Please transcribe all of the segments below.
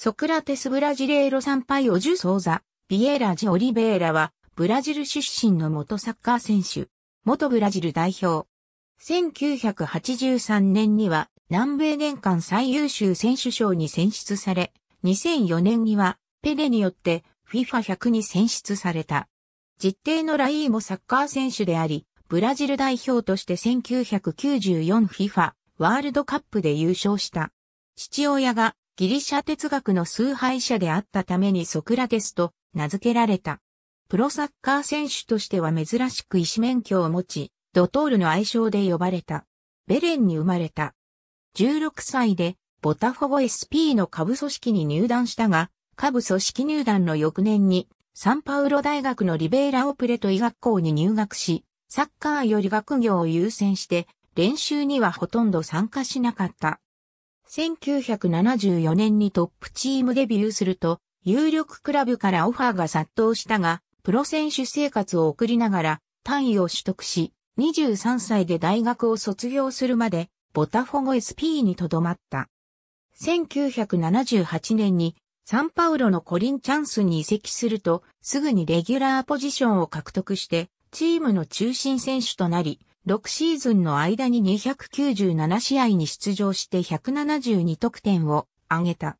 ソクラテス・ブラジレーロ・サンパイオ・ジュ・ソーザ、ビエラ・ジ・オリベーラは、ブラジル出身の元サッカー選手、元ブラジル代表。1983年には、南米年間最優秀選手賞に選出され、2004年には、ペレによって FIFA100 に選出された。実定のライーもサッカー選手であり、ブラジル代表として 1994FIFA ワールドカップで優勝した。父親がギリシャ哲学の崇拝者であったためにソクラテスと名付けられた。プロサッカー選手としては珍しく医師免許を持ち、ドトールの愛称で呼ばれた。ベレンに生まれた。16歳で、ボタフォゴ SP の下部組織に入団したが、下部組織入団の翌年に、サンパウロ大学のリベーラオプレト医学校に入学し、サッカーより学業を優先して、練習にはほとんど参加しなかった。1974年にトップチームデビューすると、有力クラブからオファーが殺到したが、プロ選手生活を送りながら単位を取得し、23歳で大学を卒業するまで、ボタフォゴ SP にとどまった。1978年にサンパウロのコリンチャンスに移籍すると、すぐにレギュラーポジションを獲得して、チームの中心選手となり、6シーズンの間に297試合に出場して172得点を挙げた。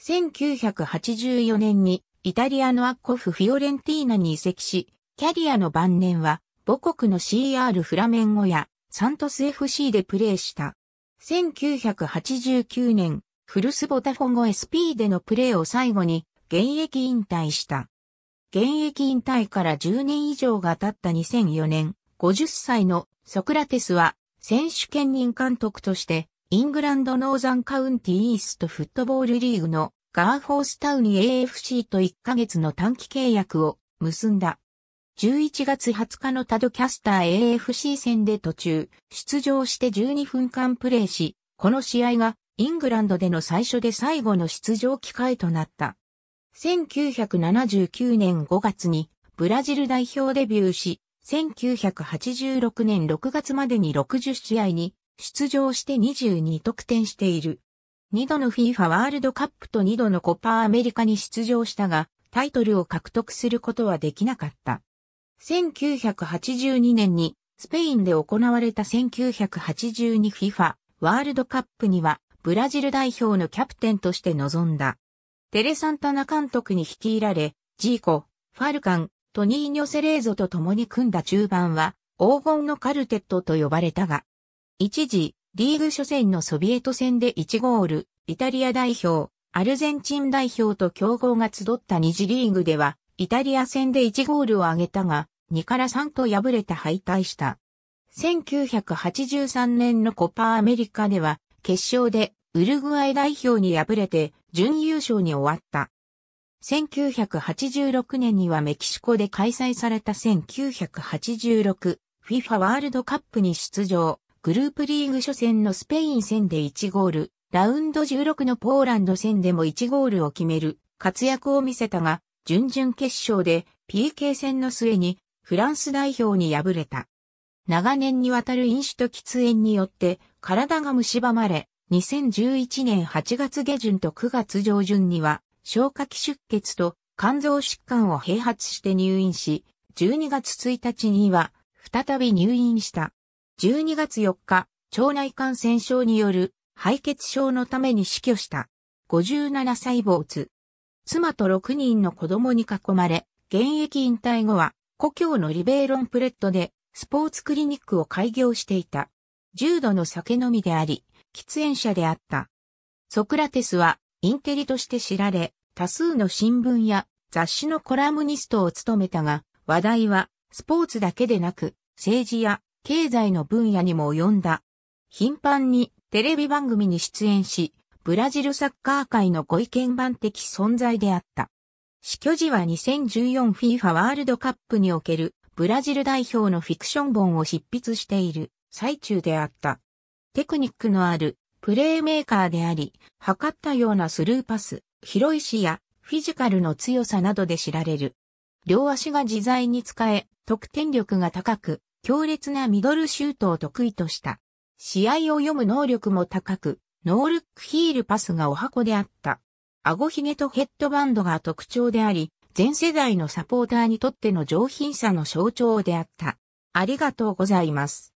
1984年にイタリアのアッコフ・フィオレンティーナに移籍し、キャリアの晩年は母国の CR フラメンゴやサントス FC でプレーした。1989年、フルスボタフォンゴ SP でのプレーを最後に現役引退した。現役引退から10年以上が経った2004年、50歳のソクラテスは選手兼任監督としてイングランドノーザンカウンティイーストフットボールリーグのガーフォースタウン AFC と1ヶ月の短期契約を結んだ。11月20日のタドキャスター AFC 戦で途中、出場して12分間プレーし、この試合がイングランドでの最初で最後の出場機会となった。1979年5月にブラジル代表デビューし、1986年6月までに60試合に出場して22得点している。2度の FIFA ワールドカップと2度のコパーアメリカに出場したが、タイトルを獲得することはできなかった。1982年にスペインで行われた 1982FIFA ワールドカップにはブラジル代表のキャプテンとして臨んだ。テレサンタナ監督に率いられ、ジーコ、ファルカン、トニーニョ・セレーゾと共に組んだ中盤は、黄金のカルテットと呼ばれたが、一時、リーグ初戦のソビエト戦で1ゴール、イタリア代表、アルゼンチン代表と競合が集った二次リーグでは、イタリア戦で1ゴールを挙げたが、2から3と敗れて敗退した。1983年のコパアメリカでは、決勝でウルグアイ代表に敗れて準優勝に終わった。1986年にはメキシコで開催された1986 FIFA ワールドカップに出場、グループリーグ初戦のスペイン戦で1ゴール、ラウンド16のポーランド戦でも1ゴールを決める活躍を見せたが、準々決勝で PK 戦の末にフランス代表に敗れた。長年にわたる飲酒と喫煙によって体が蝕まれ、2011年8月下旬と9月上旬には消化器出血と肝臓疾患を併発して入院し、12月1日には再び入院した。12月4日、腸内感染症による敗血症のために死去した。57歳没。妻と6人の子供に囲まれ、現役引退後は故郷のリベーロンプレットでスポーツクリニックを開業していた。重度の酒飲みであり、喫煙者であった。ソクラテスはインテリとして知られ、多数の新聞や雑誌のコラムニストを務めたが、話題はスポーツだけでなく、政治や経済の分野にも及んだ。頻繁にテレビ番組に出演し、ブラジルサッカー界のご意見番的存在であった。死去時は 2014FIFA ワールドカップにおけるブラジル代表のフィクション本を執筆している最中であった。テクニックのあるプレーメーカーであり、測ったようなスルーパス、広い視野、フィジカルの強さなどで知られる。両足が自在に使え、得点力が高く、強烈なミドルシュートを得意とした。試合を読む能力も高く、ノールックヒールパスがお箱であった。顎ひげとヘッドバンドが特徴であり、全世代のサポーターにとっての上品さの象徴であった。ありがとうございます。